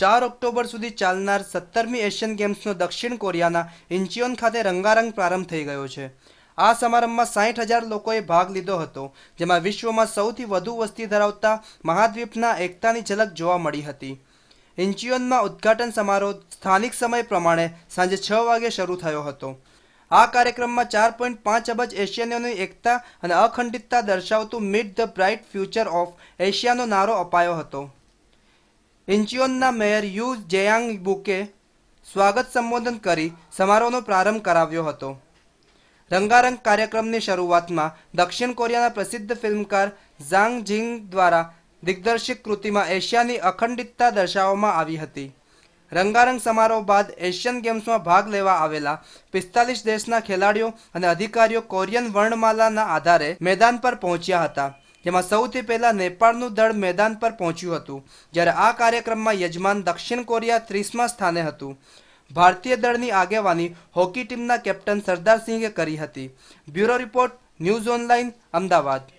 ચાર ઓક્ટોબર સુધી ચાલનાર સત્તરમી એશિયન ગેમ્સનો દક્ષિણ કોરિયાના ઇન્ચિયોન ખાતે રંગારંગ પ્રારંભ થઈ ગયો છે આ સમારંભમાં સાહીઠ હજાર લોકોએ ભાગ લીધો હતો જેમાં વિશ્વમાં સૌથી વધુ વસ્તી ધરાવતા મહાદ્વીપના એકતાની ઝલક જોવા મળી હતી ઇન્ચિયોનમાં ઉદ્ઘાટન સમારોહ સ્થાનિક સમય પ્રમાણે સાંજે છ વાગે શરૂ થયો હતો આ કાર્યક્રમમાં ચાર પોઈન્ટ પાંચ અબજ એશિયનોની એકતા અને અખંડિતતા દર્શાવતું meet the bright future of એશિયાનો નારો અપાયો હતો ઇન્ચિયોનના મેયર યુ જેયાંગ બુકે સ્વાગત સંબોધન કરી સમારોહનો પ્રારંભ કરાવ્યો હતો રંગારંગ કાર્યક્રમની શરૂઆતમાં દક્ષિણ કોરિયાના પ્રસિદ્ધ ફિલ્મકાર ઝાંગ જિંગ દ્વારા દિગ્દર્શિત કૃતિમાં એશિયાની અખંડિતતા દર્શાવવામાં આવી હતી રંગારંગ સમારોહ બાદ એશિયન ગેમ્સમાં ભાગ લેવા આવેલા પિસ્તાલીસ દેશના ખેલાડીઓ અને અધિકારીઓ કોરિયન વર્ણમાલાના આધારે મેદાન પર પહોંચ્યા હતા જેમાં સૌથી પહેલા નેપાળનું દળ મેદાન પર પહોંચ્યું હતું જ્યારે આ કાર્યક્રમમાં યજમાન દક્ષિણ કોરિયા ત્રીસમા સ્થાને હતું ભારતીય દળની આગેવાની હોકી ટીમના કેપ્ટન સરદારસિંહે કરી હતી bureau report news online Ahmedabad